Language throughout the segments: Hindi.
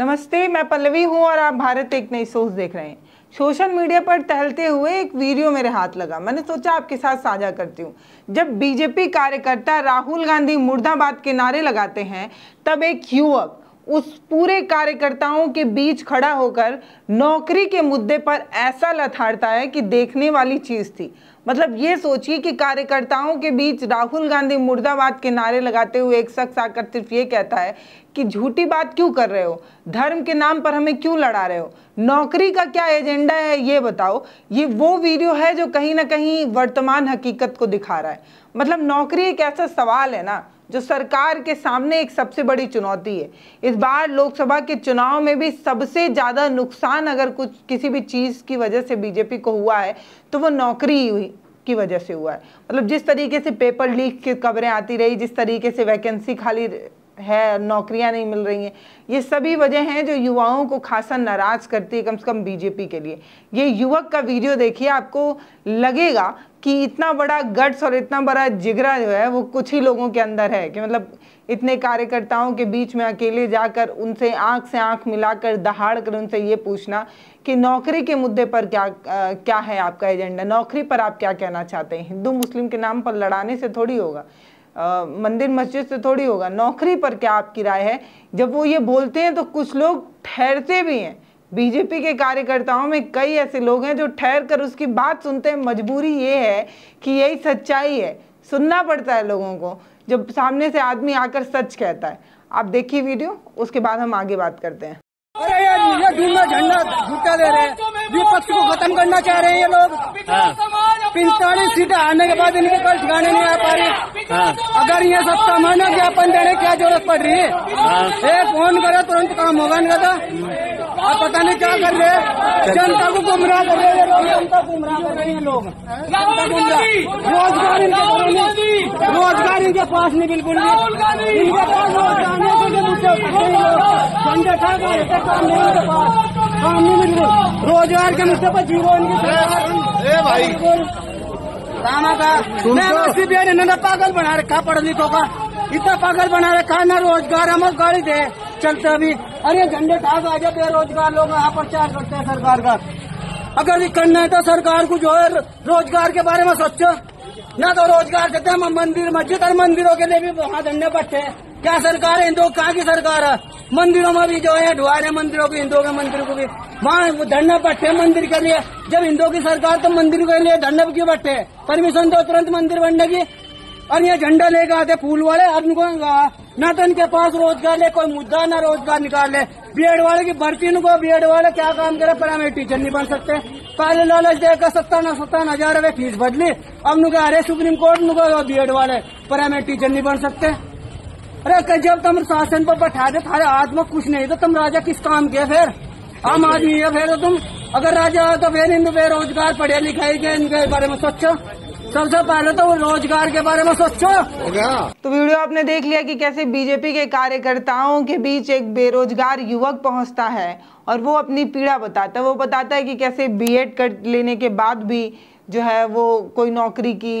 नमस्ते मैं पल्लवी हूं और आप भारत एक नई सोच देख रहे हैं सोशल मीडिया पर टहलते हुए एक वीडियो मेरे हाथ लगा मैंने सोचा आपके साथ साझा करती हूँ जब बीजेपी कार्यकर्ता राहुल गांधी मुर्दाबाद के नारे लगाते हैं तब एक युवक उस पूरे कार्यकर्ताओं के बीच खड़ा होकर नौकरी के मुद्दे पर ऐसा लथाड़ता है कि देखने वाली चीज़ थी मतलब ये सोचिए कि कार्यकर्ताओं के बीच राहुल गांधी मुर्दाबाद के नारे लगाते हुए एक शख्स आकर सिर्फ ये कहता है कि झूठी बात क्यों कर रहे हो धर्म के नाम पर हमें क्यों लड़ा रहे हो नौकरी का क्या एजेंडा है ये बताओ ये वो वीडियो है जो कहीं ना कहीं वर्तमान हकीकत को दिखा रहा है मतलब नौकरी एक ऐसा सवाल है ना जो सरकार के सामने एक सबसे बड़ी चुनौती है इस बार लोकसभा के चुनाव में भी सबसे ज़्यादा नुकसान अगर कुछ किसी भी चीज़ की वजह से बीजेपी को हुआ है तो वो नौकरी हुई की वजह से हुआ है मतलब जिस तरीके से पेपर लीक की खबरें आती रही जिस तरीके से वैकेंसी खाली है नौकरियां नहीं मिल रही हैं ये सभी वजह हैं जो युवाओं को खासा नाराज करती है कम से कम बीजेपी के लिए ये युवक का वीडियो देखिए आपको लगेगा कि इतना बड़ा गट्स और इतना बड़ा जिगरा जो है वो कुछ ही लोगों के अंदर है कि मतलब इतने कार्यकर्ताओं के बीच में अकेले जाकर उनसे आंख से आंख मिलाकर दहाड़ कर उनसे ये पूछना कि नौकरी के मुद्दे पर क्या आ, क्या है आपका एजेंडा नौकरी पर आप क्या कहना चाहते हैं हिंदू मुस्लिम के नाम पर लड़ाने से थोड़ी होगा आ, मंदिर मस्जिद से थोड़ी होगा नौकरी पर क्या आपकी राय है जब वो ये बोलते हैं तो कुछ लोग ठहरते भी हैं बीजेपी के कार्यकर्ताओं में कई ऐसे लोग हैं जो ठहर कर उसकी बात सुनते हैं मजबूरी ये है कि यही सच्चाई है सुनना पड़ता है लोगों को जब सामने से आदमी आकर सच कहता है आप देखिए वीडियो उसके बाद हम आगे बात करते हैं अरे ये झूठा झंडा झूठा दे रहे हैं विपक्ष को खत्म करना चाह रहे हैं ये लोग हाँ। पैंतालीस सीटें आने के बाद इनके कल ठिकाने नहीं आ पा रही हाँ। अगर ये सब सामान्य ज्ञापन देने क्या जरूरत पड़ रही है हाँ। फोन करो तुरंत काम होगा इनका तो। आप पता नहीं क्या कर रहे हैं जनता को गुमराह कर रहे हैं जनता को गुमराह कर रहे हैं लोग रोजगार इनके रोजगार पास नहीं बिल्कुल इनके पास रोजगार संडे तो नहीं इनके पास काम रोजगार के मुद्दे पर जीरो इनके भाई का तो। पागल बना रखा पढ़ लिखो का इतना पागल बना रखा ना रोजगार हम गाड़ी दे चलते अभी अरे झंडे ठाक आ जाए बेरोजगार लोग यहाँ प्रचार करते हैं सरकार का अगर ये करना है तो सरकार को जो है रोजगार के बारे में सोचो ना तो रोजगार देते हैं मंदिर मस्जिद और मंदिरों के लिए भी वहाँ धंडे पड़ते हैं क्या सरकार है हिंदुओं कहाँ की सरकार है मंदिरों में भी जो है ढुआ रहे मंदिरों को हिंदुओं के मंदिर को भी वहाँ धरना पड़ते हैं मंदिर के लिए जब हिंदुओं की सरकार तो मंदिर के लिए धरना क्यों पड़ते हैं परमिशन दो तुरंत मंदिर बनने की और ये झंडा लेकर आते फूल वाले और इनको तो इनके पास रोजगार ले कोई मुद्दा ना रोजगार निकाल ले बीएड वाले की भर्ती इनको बीएड वाले क्या काम करे प्राइमरी टीचर नहीं बन सकते पहले लालच देकर सत्तावन सत्तावन हजार रूपए फीस बदली अब नुका अरे सुप्रीम कोर्ट बी एड वाले प्राइमरी टीचर नहीं बन सकते अरे जब तुम शासन पर बैठा दे तुम्हारे हाथ में कुछ नहीं तो तुम राजा किस काम के फिर आम आदमी है फिर तुम अगर राजा हो तो फिर इन बेरोजगार पढ़े लिखे के इनके बारे में सोचो सबसे पहले तो रोजगार के बारे में सोचो तो वीडियो आपने देख लिया कि कैसे बीजेपी के कार्यकर्ताओं के बीच एक बेरोजगार युवक पहुंचता है और वो अपनी पीड़ा बताता है वो बताता है कि कैसे बीएड कर लेने के बाद भी जो है वो कोई नौकरी की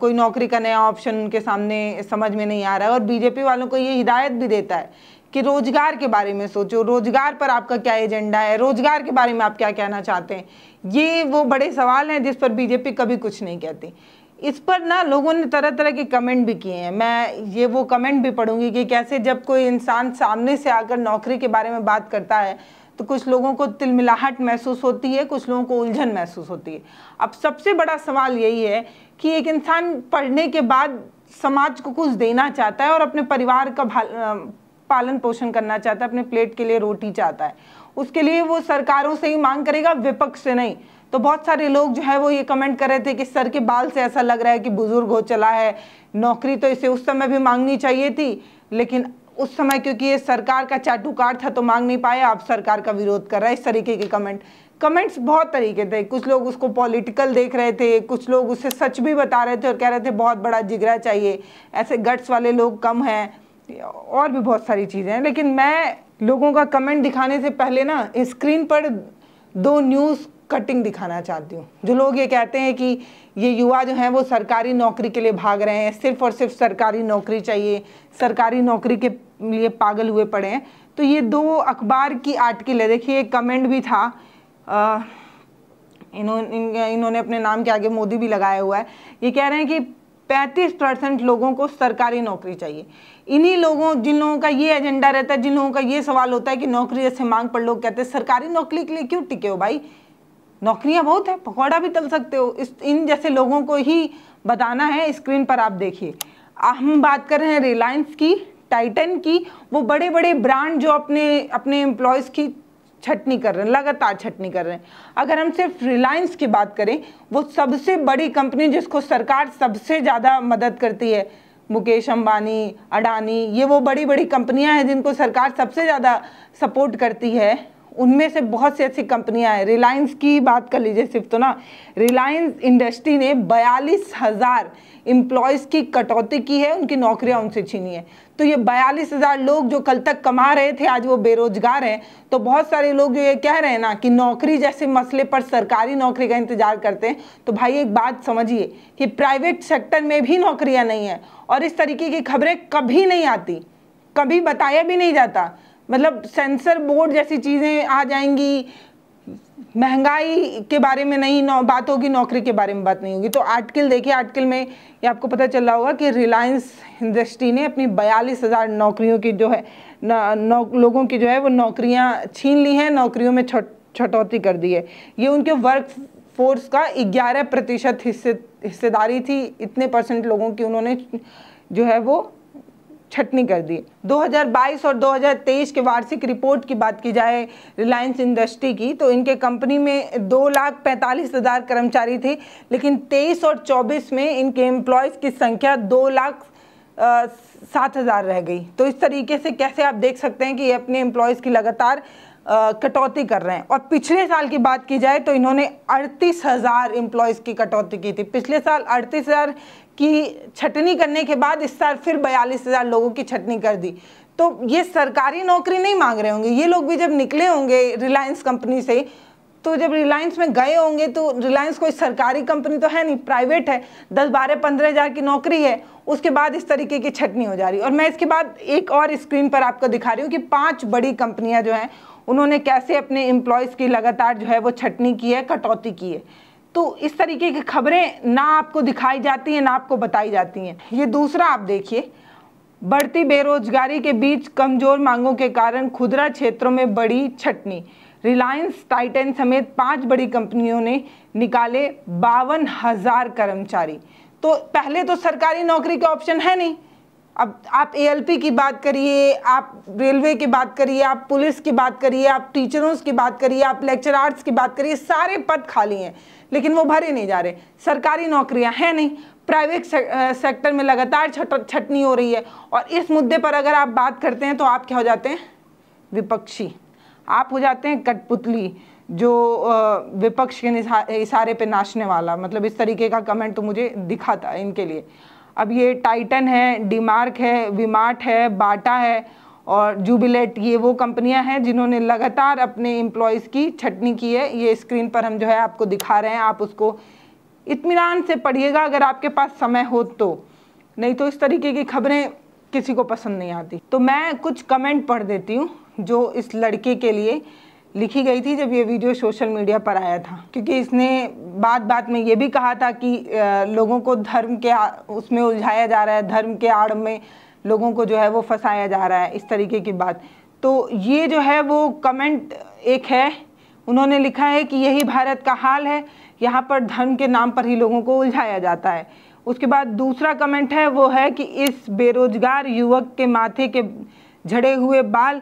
कोई नौकरी का नया ऑप्शन उनके सामने समझ में नहीं आ रहा है और बीजेपी वालों को ये हिदायत भी देता है कि रोजगार के बारे में सोचो रोजगार पर आपका क्या एजेंडा है रोजगार के बारे में आप क्या कहना चाहते हैं ये वो बड़े सवाल हैं जिस पर बीजेपी कभी कुछ नहीं कहती इस पर ना लोगों ने तरह तरह के कमेंट भी किए हैं मैं ये वो कमेंट भी पढ़ूंगी कि कैसे जब कोई इंसान सामने से आकर नौकरी के बारे में बात करता है तो कुछ लोगों को तिलमिलाहट महसूस होती है कुछ लोगों को उलझन महसूस होती है अब सबसे बड़ा सवाल यही है कि एक इंसान पढ़ने के बाद समाज को कुछ देना चाहता है और अपने परिवार का पालन पोषण करना चाहता है अपने प्लेट के लिए रोटी चाहता है उसके लिए वो सरकारों से ही मांग करेगा विपक्ष से नहीं तो बहुत सारे लोग जो है वो ये कमेंट कर रहे थे कि सर के बाल से ऐसा लग रहा है कि बुजुर्ग हो चला है नौकरी तो इसे उस समय भी मांगनी चाहिए थी लेकिन उस समय क्योंकि ये सरकार का चाटुकार था तो मांग नहीं पाया आप सरकार का विरोध कर रहा है इस तरीके के कमेंट कमेंट्स बहुत तरीके थे कुछ लोग उसको पॉलिटिकल देख रहे थे कुछ लोग उसे सच भी बता रहे थे और कह रहे थे बहुत बड़ा जिगरा चाहिए ऐसे गट्स वाले लोग कम हैं और भी बहुत सारी चीज़ें हैं लेकिन मैं लोगों का कमेंट दिखाने से पहले ना स्क्रीन पर दो न्यूज़ कटिंग दिखाना चाहती हूँ जो लोग ये कहते हैं कि ये युवा जो हैं वो सरकारी नौकरी के लिए भाग रहे हैं सिर्फ और सिर्फ सरकारी नौकरी चाहिए सरकारी नौकरी के लिए पागल हुए पड़े हैं तो ये दो अखबार की आर्टिकल है देखिए एक कमेंट भी था इन्होंने इन्होंने अपने नाम के आगे मोदी भी लगाया हुआ है ये कह रहे हैं कि 35 परसेंट लोगों को सरकारी नौकरी चाहिए इन्हीं लोगों जिन लोगों का ये एजेंडा रहता है जिन लोगों का ये सवाल होता है कि नौकरी जैसे मांग पर लोग कहते हैं सरकारी नौकरी के लिए क्यों टिके हो भाई नौकरियां बहुत है पकौड़ा भी तल सकते हो इस इन जैसे लोगों को ही बताना है स्क्रीन पर आप देखिए हम बात कर रहे हैं रिलायंस की टाइटन की वो बड़े बड़े ब्रांड जो अपने अपने एम्प्लॉयज़ की छटनी कर रहे हैं लगातार छटनी कर रहे हैं अगर हम सिर्फ रिलायंस की बात करें वो सबसे बड़ी कंपनी जिसको सरकार सबसे ज़्यादा मदद करती है मुकेश अंबानी अडानी ये वो बड़ी बड़ी कंपनियां हैं जिनको सरकार सबसे ज़्यादा सपोर्ट करती है उनमें से बहुत सी ऐसी कंपनियां हैं रिलायंस की बात कर लीजिए सिर्फ तो ना रिलायंस इंडस्ट्री ने बयालीस हज़ार इम्प्लॉयज़ की कटौती की है उनकी नौकरियां उनसे छीनी है तो ये बयालीस हज़ार लोग जो कल तक कमा रहे थे आज वो बेरोजगार हैं तो बहुत सारे लोग जो ये कह रहे हैं ना कि नौकरी जैसे मसले पर सरकारी नौकरी का इंतज़ार करते हैं तो भाई एक बात समझिए कि प्राइवेट सेक्टर में भी नौकरियाँ नहीं हैं और इस तरीके की खबरें कभी नहीं आती कभी बताया भी नहीं जाता मतलब सेंसर बोर्ड जैसी चीज़ें आ जाएंगी महंगाई के बारे में नहीं नौ, बात होगी नौकरी के बारे में बात नहीं होगी तो आर्टिकल देखिए आर्टिकल में ये आपको पता चल रहा होगा कि रिलायंस इंडस्ट्री ने अपनी बयालीस हज़ार नौकरियों की जो है नौ, लोगों की जो है वो नौकरियां छीन ली हैं नौकरियों में छटौती कर दी है ये उनके वर्क फोर्स का ग्यारह प्रतिशत हिस्से हिस्सेदारी थी इतने परसेंट लोगों की उन्होंने जो है वो छटनी कर दी 2022 और 2023 के वार्षिक रिपोर्ट की बात की जाए रिलायंस इंडस्ट्री की तो इनके कंपनी में दो लाख पैंतालीस हज़ार कर्मचारी थे लेकिन 23 और 24 में इनके एम्प्लॉयज़ की संख्या दो लाख सात हज़ार रह गई तो इस तरीके से कैसे आप देख सकते हैं कि ये अपने एम्प्लॉयज़ की लगातार कटौती कर रहे हैं और पिछले साल की बात की जाए तो इन्होंने अड़तीस हज़ार एम्प्लॉयज़ की कटौती की थी पिछले साल अड़तीस हज़ार की छटनी करने के बाद इस साल फिर बयालीस हज़ार लोगों की छटनी कर दी तो ये सरकारी नौकरी नहीं मांग रहे होंगे ये लोग भी जब निकले होंगे रिलायंस कंपनी से तो जब रिलायंस में गए होंगे तो रिलायंस कोई सरकारी कंपनी तो है नहीं प्राइवेट है दस बारह पंद्रह हज़ार की नौकरी है उसके बाद इस तरीके की छटनी हो जा रही है और मैं इसके बाद एक और स्क्रीन पर आपको दिखा रही हूँ कि पाँच बड़ी कंपनियाँ जो हैं उन्होंने कैसे अपने एम्प्लॉयज़ की लगातार जो है वो छटनी की है कटौती की है तो इस तरीके की खबरें ना आपको दिखाई जाती हैं ना आपको बताई जाती हैं ये दूसरा आप देखिए बढ़ती बेरोजगारी के बीच कमजोर मांगों के कारण खुदरा क्षेत्रों में बड़ी छटनी रिलायंस टाइटन समेत पांच बड़ी कंपनियों ने निकाले बावन हज़ार कर्मचारी तो पहले तो सरकारी नौकरी का ऑप्शन है नहीं अब आप एएलपी की बात करिए आप रेलवे की बात करिए आप पुलिस की बात करिए आप टीचरों की बात करिए आप लेक्चरार्स की बात करिए सारे पद खाली हैं लेकिन वो भरे नहीं जा रहे सरकारी नौकरियां हैं नहीं प्राइवेट सेक्टर में लगातार छटनी हो रही है और इस मुद्दे पर अगर आप बात करते हैं तो आप क्या हो जाते हैं विपक्षी आप हो जाते हैं कठपुतली जो विपक्ष के इशारे पे नाचने वाला मतलब इस तरीके का कमेंट तो मुझे दिखा था इनके लिए अब ये टाइटन है डीमार्क है वीमार्ट है बाटा है और जूबिलेट ये वो कंपनियां हैं जिन्होंने लगातार अपने एम्प्लॉयज़ की छटनी की है ये स्क्रीन पर हम जो है आपको दिखा रहे हैं आप उसको इतमान से पढ़िएगा अगर आपके पास समय हो तो नहीं तो इस तरीके की खबरें किसी को पसंद नहीं आती तो मैं कुछ कमेंट पढ़ देती हूँ जो इस लड़के के लिए लिखी गई थी जब ये वीडियो सोशल मीडिया पर आया था क्योंकि इसने बात बात में ये भी कहा था कि लोगों को धर्म के उसमें उलझाया जा रहा है धर्म के आड़ में लोगों को जो है वो फंसाया जा रहा है इस तरीके की बात तो ये जो है वो कमेंट एक है उन्होंने लिखा है कि यही भारत का हाल है यहाँ पर धर्म के नाम पर ही लोगों को उलझाया जाता है उसके बाद दूसरा कमेंट है वो है कि इस बेरोजगार युवक के माथे के झड़े हुए बाल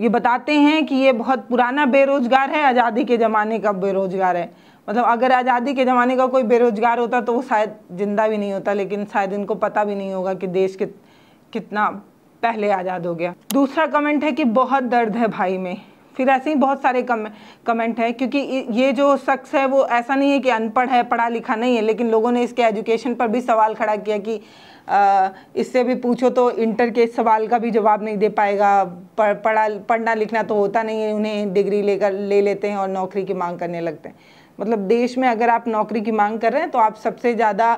ये बताते हैं कि ये बहुत पुराना बेरोजगार है आज़ादी के ज़माने का बेरोजगार है मतलब अगर आज़ादी के ज़माने का कोई बेरोजगार होता तो वो शायद ज़िंदा भी नहीं होता लेकिन शायद इनको पता भी नहीं होगा कि देश कित, कितना पहले आज़ाद हो गया दूसरा कमेंट है कि बहुत दर्द है भाई में फिर ऐसे ही बहुत सारे कम कमेंट हैं क्योंकि ये जो शख्स है वो ऐसा नहीं है कि अनपढ़ है पढ़ा लिखा नहीं है लेकिन लोगों ने इसके एजुकेशन पर भी सवाल खड़ा किया कि इससे भी पूछो तो इंटर के सवाल का भी जवाब नहीं दे पाएगा पढ़ा पढ़ना लिखना तो होता नहीं है उन्हें डिग्री लेकर ले लेते हैं और नौकरी की मांग करने लगते हैं मतलब देश में अगर आप नौकरी की मांग कर रहे हैं तो आप सबसे ज़्यादा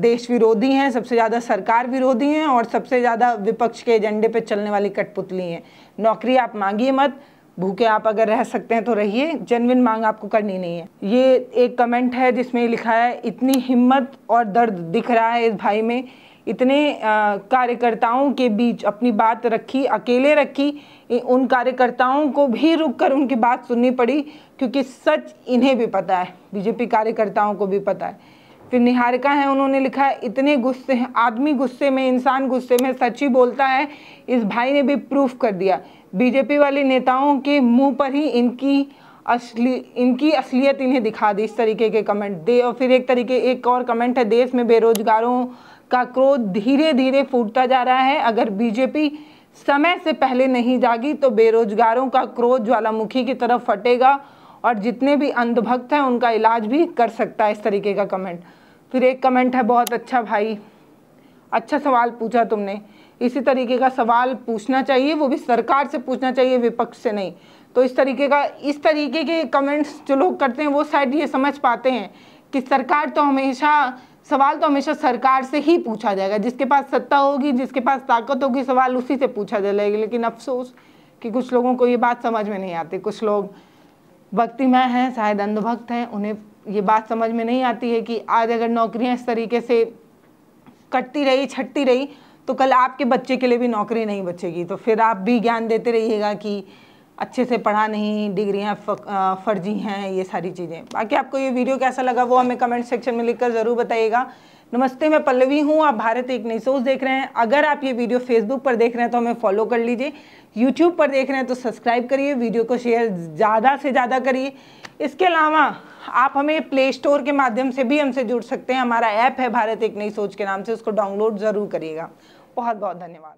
देश विरोधी हैं सबसे ज़्यादा सरकार विरोधी हैं और सबसे ज़्यादा विपक्ष के एजेंडे पर चलने वाली कठपुतली हैं नौकरी आप मांगिए मत भूखे आप अगर रह सकते हैं तो रहिए जेनविन मांग आपको करनी नहीं है ये एक कमेंट है जिसमें लिखा है इतनी हिम्मत और दर्द दिख रहा है इस भाई में इतने कार्यकर्ताओं के बीच अपनी बात रखी अकेले रखी उन कार्यकर्ताओं को भी रुक कर उनकी बात सुननी पड़ी क्योंकि सच इन्हें भी पता है बीजेपी कार्यकर्ताओं को भी पता है फिर निहारिका हैं उन्होंने लिखा है इतने गुस्से आदमी गुस्से में इंसान गुस्से में सच ही बोलता है इस भाई ने भी प्रूफ कर दिया बीजेपी वाले नेताओं के मुंह पर ही इनकी असली इनकी असलियत इन्हें दिखा दी इस तरीके के कमेंट दे और फिर एक तरीके एक और कमेंट है देश में बेरोजगारों का क्रोध धीरे धीरे फूटता जा रहा है अगर बीजेपी समय से पहले नहीं जागी तो बेरोजगारों का क्रोध ज्वालामुखी की तरफ फटेगा और जितने भी अंधभक्त हैं उनका इलाज भी कर सकता है इस तरीके का कमेंट फिर एक कमेंट है बहुत अच्छा भाई अच्छा सवाल पूछा तुमने इसी तरीके का सवाल पूछना चाहिए वो भी सरकार से पूछना चाहिए विपक्ष से नहीं तो इस तरीके का इस तरीके के कमेंट्स जो लोग करते हैं वो शायद ये समझ पाते हैं कि सरकार तो हमेशा सवाल तो हमेशा सरकार से ही पूछा जाएगा जिसके पास सत्ता होगी जिसके पास ताकत होगी सवाल उसी से पूछा जाएगा लेकिन अफसोस कि कुछ लोगों को ये बात समझ में नहीं आती कुछ लोग भक्तिमय हैं शायद अंधभक्त हैं उन्हें ये बात समझ में नहीं आती है कि आज अगर नौकरियां इस तरीके से कटती रही छटती रही तो कल आपके बच्चे के लिए भी नौकरी नहीं बचेगी तो फिर आप भी ज्ञान देते रहिएगा कि अच्छे से पढ़ा नहीं डिग्रियाँ फर्जी हैं ये सारी चीज़ें बाकी आपको ये वीडियो कैसा लगा वो हमें कमेंट सेक्शन में लिखकर ज़रूर बताइएगा नमस्ते मैं पल्लवी हूँ आप भारत एक नई सोच देख रहे हैं अगर आप ये वीडियो फेसबुक पर देख रहे हैं तो हमें फॉलो कर लीजिए यूट्यूब पर देख रहे हैं तो सब्सक्राइब करिए वीडियो को शेयर ज़्यादा से ज़्यादा करिए इसके अलावा आप हमें प्ले स्टोर के माध्यम से भी हमसे जुड़ सकते हैं हमारा ऐप है भारत एक नई सोच के नाम से उसको डाउनलोड ज़रूर करिएगा बहुत बहुत धन्यवाद